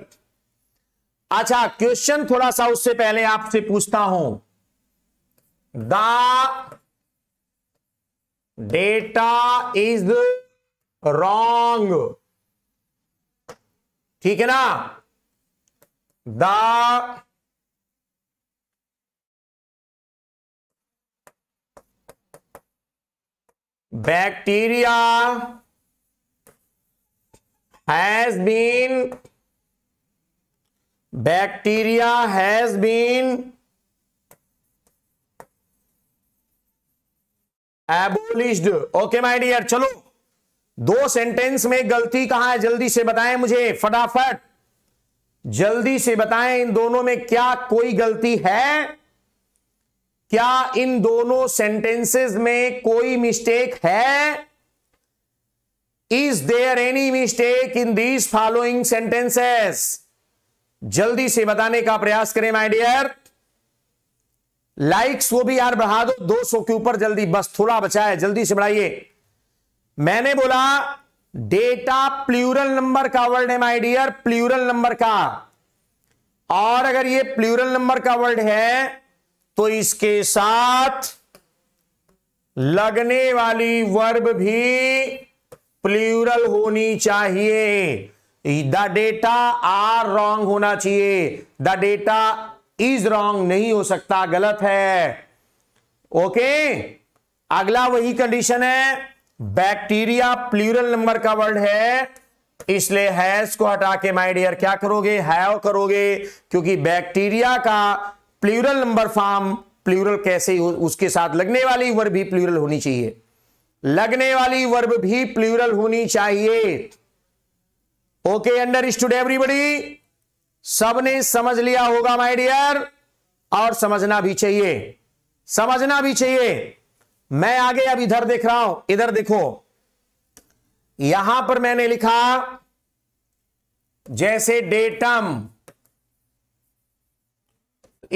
अच्छा क्वेश्चन थोड़ा सा उससे पहले आपसे पूछता हूं द डेटा इज रॉन्ग ठीक है ना the bacteria has been bacteria has been abolished okay my dear चलो दो सेंटेंस में गलती कहां है जल्दी से बताएं मुझे फटाफट जल्दी से बताएं इन दोनों में क्या कोई गलती है क्या इन दोनों सेंटेंसेस में कोई मिस्टेक है is there any mistake in these following sentences जल्दी से बताने का प्रयास करें माय डियर लाइक्स वो भी यार बढ़ा दो 200 के ऊपर जल्दी बस थोड़ा बचा है जल्दी से बढ़ाइए मैंने बोला डेटा प्लूरल नंबर का वर्ड है माय डियर प्लूरल नंबर का और अगर ये प्लूरल नंबर का वर्ड है तो इसके साथ लगने वाली वर्ब भी प्लूरल होनी चाहिए द डेटा आर रॉन्ग होना चाहिए द डेटा इज रॉन्ग नहीं हो सकता गलत है ओके अगला वही कंडीशन है बैक्टीरिया प्लूरल नंबर का वर्ड है इसलिए हैज को हटा के माय डियर क्या करोगे हैव करोगे क्योंकि बैक्टीरिया का प्लूरल नंबर फॉर्म प्लूरल कैसे हो उसके साथ लगने वाली वर्ब भी प्लूरल होनी चाहिए लगने वाली वर्ब भी प्लूरल होनी चाहिए ओके अंडर स्टूड एवरीबडी सबने समझ लिया होगा माय डियर और समझना भी चाहिए समझना भी चाहिए मैं आगे अब इधर देख रहा हूं इधर देखो यहां पर मैंने लिखा जैसे डेटम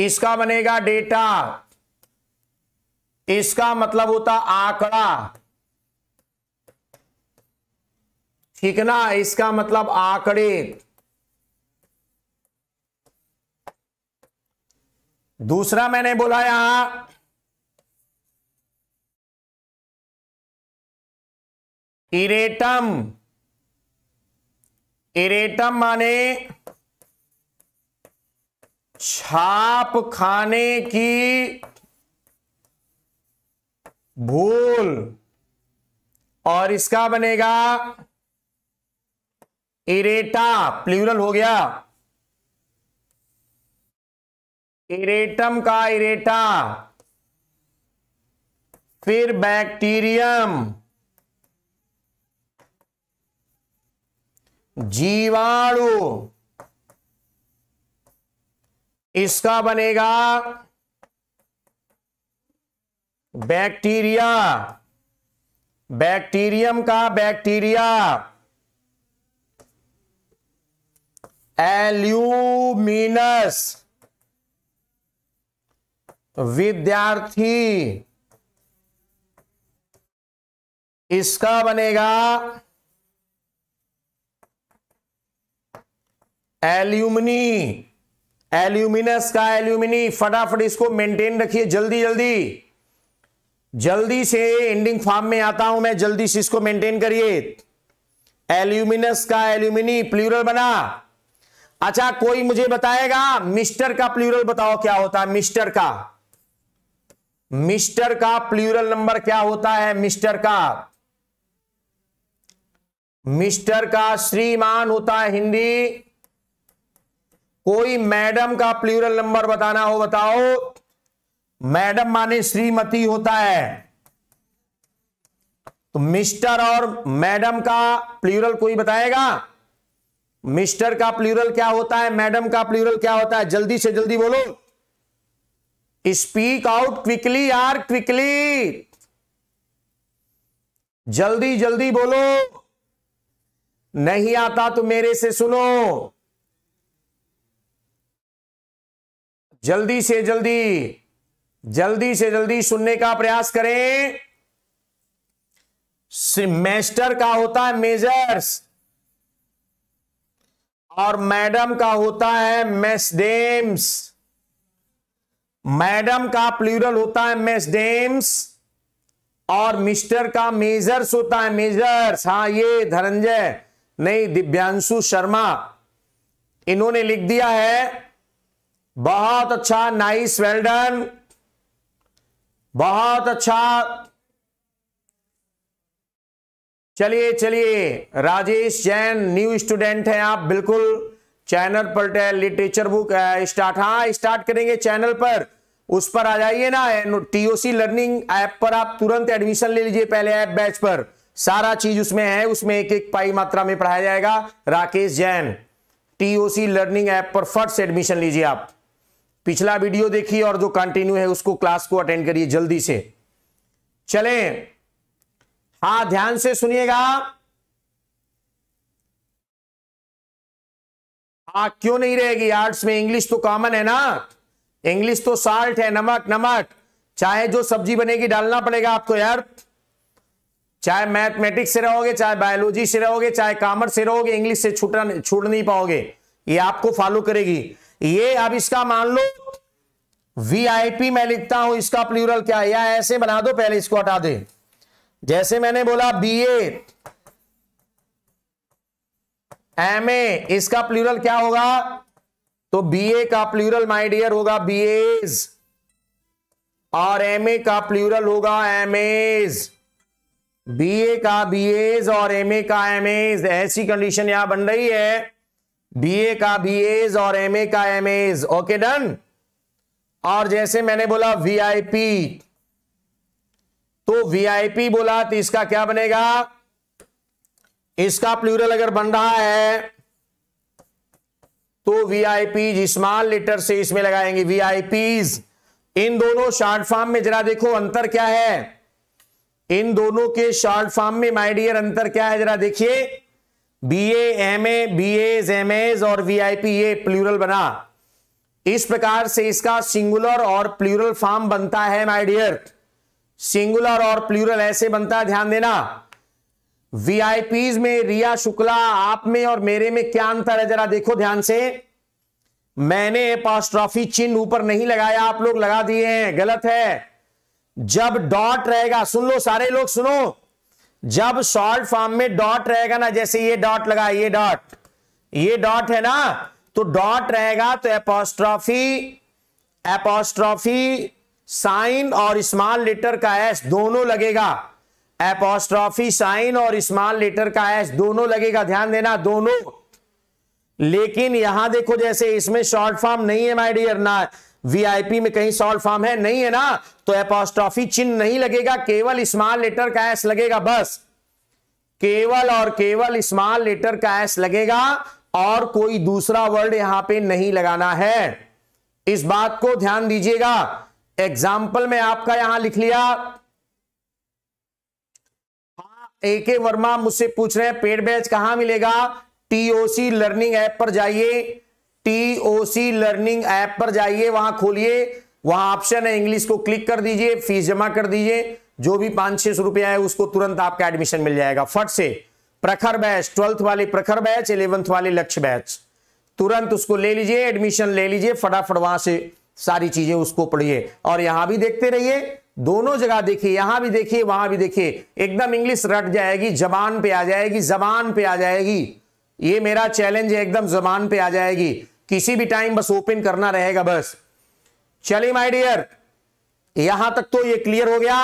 इसका बनेगा डेटा इसका मतलब होता आंकड़ा ठीक है ना इसका मतलब आंकड़े दूसरा मैंने बोला यहां इरेटम इरेटम माने छाप खाने की भूल और इसका बनेगा एरेटा प्लूरल हो गया एरेटम का एरेटा फिर बैक्टीरियम जीवाणु इसका बनेगा बैक्टीरिया बैक्टीरियम का बैक्टीरिया एल्यूमिनस तो विद्यार्थी इसका बनेगा एल्यूमिनी एल्यूमिनस का एल्यूमिनी फटाफट इसको मेंटेन रखिए जल्दी जल्दी जल्दी से एंडिंग फॉर्म में आता हूं मैं जल्दी से इसको मेंटेन करिए एल्यूमिनस का एल्यूमिनी प्लूरल बना अच्छा कोई मुझे बताएगा मिस्टर का प्लूरल बताओ क्या होता है मिस्टर का मिस्टर का प्लूरल नंबर क्या होता है मिस्टर का मिस्टर का श्रीमान होता है हिंदी कोई मैडम का प्लूरल नंबर बताना हो बताओ मैडम माने श्रीमती होता है तो मिस्टर और मैडम का प्लूरल कोई बताएगा मिस्टर का प्लूरल क्या होता है मैडम का प्लूरल क्या होता है जल्दी से जल्दी बोलो स्पीक आउट क्विकली यार क्विकली जल्दी जल्दी बोलो नहीं आता तो मेरे से सुनो जल्दी से जल्दी जल्दी से जल्दी सुनने का प्रयास करें मेस्टर का होता है मेजर्स और मैडम का होता है मेसडेम्स मैडम का प्लूरल होता है मेसडेम्स और मिस्टर का मेजर्स होता है मेजर्स हाँ ये धनंजय नहीं दिव्यांशु शर्मा इन्होंने लिख दिया है बहुत अच्छा नाइस वेल्डन बहुत अच्छा चलिए चलिए राजेश जैन न्यू स्टूडेंट हैं आप बिल्कुल चैनल पर लिटरेचर बुक स्टार्ट हाँ स्टार्ट करेंगे चैनल पर उस पर आ जाइए ना टीओसी लर्निंग ऐप पर आप तुरंत एडमिशन ले लीजिए पहले ऐप बैच पर सारा चीज उसमें है उसमें एक एक पाई मात्रा में पढ़ाया जाएगा Rakesh Jain TOC learning app पर फर्स्ट एडमिशन लीजिए आप पिछला वीडियो देखिए और जो कंटिन्यू है उसको क्लास को अटेंड करिए जल्दी से चलें हां ध्यान से सुनिएगा हाँ क्यों नहीं रहेगी आर्ट्स में इंग्लिश तो कॉमन है ना इंग्लिश तो साल्ट है नमक नमक चाहे जो सब्जी बनेगी डालना पड़ेगा आपको अर्थ चाहे मैथमेटिक्स से रहोगे चाहे बायोलॉजी से रहोगे चाहे कॉमर्स से रहोगे इंग्लिश से छूटा छूट नहीं पाओगे ये आपको फॉलो करेगी ये अब इसका मान लो पी मैं लिखता हूं इसका प्लूरल क्या है या ऐसे बना दो पहले इसको हटा दे जैसे मैंने बोला बीए एमए इसका प्लूरल क्या होगा तो बीए का प्लूरल माय डियर होगा बीएज और एमए का प्लूरल होगा एमएज बीए का बीएज और एमए का एमएज ऐसी कंडीशन यहां बन रही है बीए का बीएज और एमए का एमएज ओके डन और जैसे मैंने बोला वीआईपी तो वीआईपी बोला तो इसका क्या बनेगा इसका प्लूरल अगर बन रहा है तो पीज स्मॉल लेटर से इसमें लगाएंगे वीआईपीज इन दोनों शॉर्ट फॉर्म में जरा देखो अंतर क्या है इन दोनों के शॉर्ट फॉर्म में माय डियर अंतर क्या है जरा देखिए बीए एमए बीएज एमएज और वीआईपी ये प्लूरल बना इस प्रकार से इसका सिंगुलर और प्लूरल फॉर्म बनता है माइडियर्थ सिंगुलर और प्लूरल ऐसे बनता है ध्यान देना वीआईपीज में रिया शुक्ला आप में और मेरे में क्या अंतर है जरा देखो ध्यान से मैंने एपास्ट्रॉफी चिन्ह ऊपर नहीं लगाया आप लोग लगा दिए हैं गलत है जब डॉट रहेगा सुन लो सारे लोग सुनो जब शॉर्ट फॉर्म में डॉट रहेगा ना जैसे ये डॉट लगा ये डॉट ये डॉट है ना तो डॉट रहेगा तो एपोस्ट्रॉफी एपोस्ट्रॉफी साइन और स्मॉल लेटर का एस दोनों लगेगा एपोस्ट्रॉफी साइन और स्मॉल लेटर का एस दोनों लगेगा ध्यान देना दोनों लेकिन यहां देखो जैसे इसमें शॉर्ट फॉर्म नहीं है माय डियर ना वीआईपी में कहीं शॉर्ट फॉर्म है नहीं है ना तो एपोस्ट्रॉफी चिन्ह नहीं लगेगा केवल स्मॉल लेटर का एस लगेगा बस केवल और केवल स्मॉल लेटर का एस लगेगा और कोई दूसरा वर्ड यहां पे नहीं लगाना है इस बात को ध्यान दीजिएगा एग्जाम्पल में आपका यहां लिख लिया हाँ, ए के वर्मा मुझसे पूछ रहे हैं पेड बैच कहां मिलेगा टीओसी लर्निंग ऐप पर जाइए टीओसी लर्निंग ऐप पर जाइए वहां खोलिए वहां ऑप्शन है इंग्लिश को क्लिक कर दीजिए फीस जमा कर दीजिए जो भी पांच छह सौ रुपया है उसको तुरंत आपका एडमिशन मिल जाएगा फट से प्रखर बैच ट्वेल्थ वाले प्रखर बैच इलेवंथ वाले लक्ष्य बैच तुरंत उसको ले लीजिए एडमिशन ले लीजिए फटाफट वहां से सारी चीजें उसको पढ़िए और यहां भी देखते रहिए दोनों जगह देखिए यहां भी देखिए वहां भी देखिए एकदम इंग्लिश रट जाएगी जबान पे आ जाएगी जबान पे आ जाएगी ये मेरा चैलेंज है एकदम जबान पे आ जाएगी किसी भी टाइम बस ओपन करना रहेगा बस चलिए माय डियर यहां तक तो ये क्लियर हो गया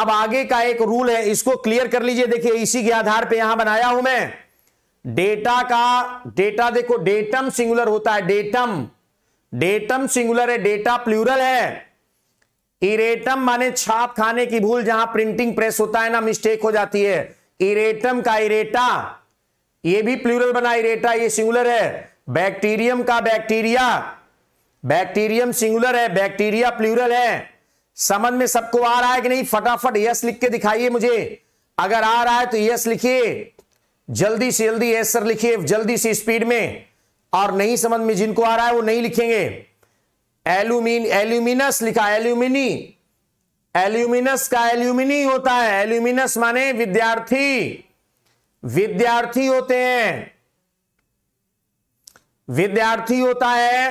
अब आगे का एक रूल है इसको क्लियर कर लीजिए देखिए इसी के आधार पर यहां बनाया हूं मैं डेटा का डेटा देखो डेटम सिंगुलर होता है डेटम डेटम सिंगुलर है डेटा प्लूरल है इरेटम माने छाप खाने की भूल जहां प्रिंटिंग प्रेस होता है ना मिस्टेक हो जाती है इरेटम का इरेटा ये भी प्लूरल बना इरेटा ये सिंगुलर है बैक्टीरियम का बैक्टीरिया बैक्टीरियम सिंगुलर है बैक्टीरिया प्लूरल है समझ में सबको आ रहा है कि नहीं फटाफट यस लिख के दिखाइए मुझे अगर आ रहा है तो यस लिखिए जल्दी से जल्दी एसर लिखिए जल्दी से स्पीड में और नहीं समझ में जिनको आ रहा है वो नहीं लिखेंगे एल्यूमिन एल्यूमिनस लिखा एल्यूमिनी एल्यूमिनस का एल्यूमिनी होता है एल्यूमिनस माने विद्यार्थी विद्यार्थी होते हैं विद्यार्थी होता है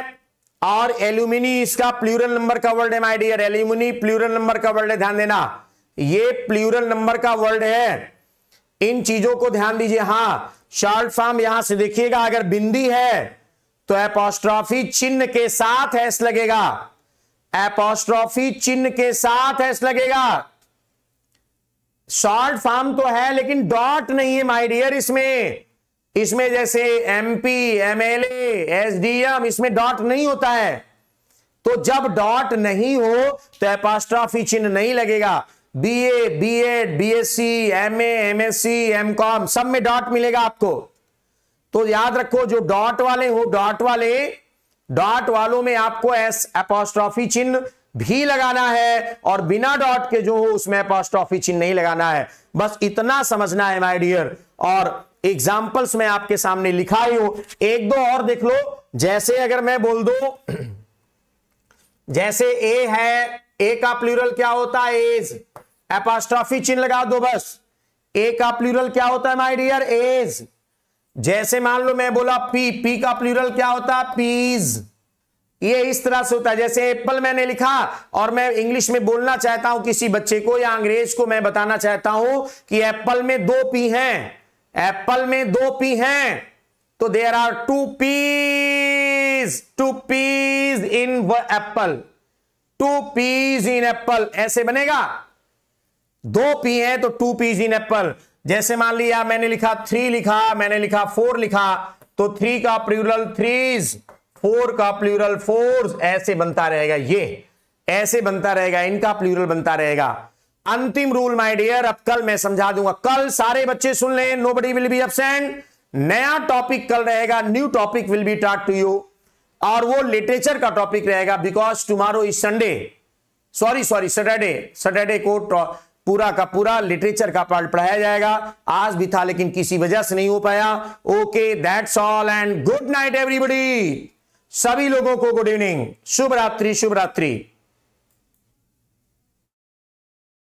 और एल्यूमिनी इसका प्लूरल नंबर का वर्ड है my dear alumni plural number का वर्ड है ध्यान देना ये प्लूरल नंबर का वर्ड है इन चीजों को ध्यान दीजिए हां शॉर्ट फॉर्म यहां से देखिएगा अगर बिंदी है तो एपोस्ट्रॉफी चिन्ह के साथ एस लगेगा एपोस्ट्रॉफी चिन्ह के साथ एस लगेगा शॉर्ट फॉर्म तो है लेकिन डॉट नहीं है माय डियर इसमें इसमें जैसे एमपी एमएलए एसडीएम इसमें डॉट नहीं होता है तो जब डॉट नहीं हो तो एपोस्ट्रॉफी चिन्ह नहीं लगेगा B B B A Ed S C A M S C M com सब में डॉट मिलेगा आपको तो याद रखो जो डॉट वाले हो डॉट वाले डॉट वालों में आपको एस अपोस्ट्रॉफी चिन्ह भी लगाना है और बिना डॉट के जो हो उसमें अपॉस्ट्रॉफी चिन्ह नहीं लगाना है बस इतना समझना है माय डियर और एग्जांपल्स मैं आपके सामने लिखा ही हूं एक दो और देख लो जैसे अगर मैं बोल दू जैसे ए है ए का प्लूरल क्या होता है एज एपास्ट्रॉफी चिन्ह लगा दो बस ए का प्लूरल क्या होता है माय डियर एज जैसे मान लो मैं बोला पी पी का प्लूरल क्या होता है पीज ये इस तरह से होता है जैसे एप्पल मैंने लिखा और मैं इंग्लिश में बोलना चाहता हूं किसी बच्चे को या अंग्रेज को मैं बताना चाहता हूं कि एप्पल में दो पी हैं एप्पल में दो पी हैं तो there are two P's two P's in apple two P's in apple ऐसे बनेगा दो पी है तो टू पीज इन एप्पल जैसे मान लिया मैंने लिखा थ्री लिखा मैंने लिखा फोर लिखा तो थ्री का प्लूरल थ्रीज फोर का प्लूरल फोर ऐसे बनता रहेगा ये ऐसे बनता रहेगा इनका प्लूरल बनता रहेगा अंतिम रूल माय डियर अब कल मैं समझा दूंगा कल सारे बच्चे सुन लें nobody will be absent नया टॉपिक कल रहेगा new topic will be taught to you और वो लिटरेचर का टॉपिक रहेगा because tomorrow is Sunday sorry sorry Saturday Saturday को पूरा का पूरा लिटरेचर का पार्ट पढ़ाया जाएगा आज भी था लेकिन किसी वजह से नहीं हो पाया okay that's all and good night everybody सभी लोगों को गुड इवनिंग शुभ रात्रि शुभ रात्रि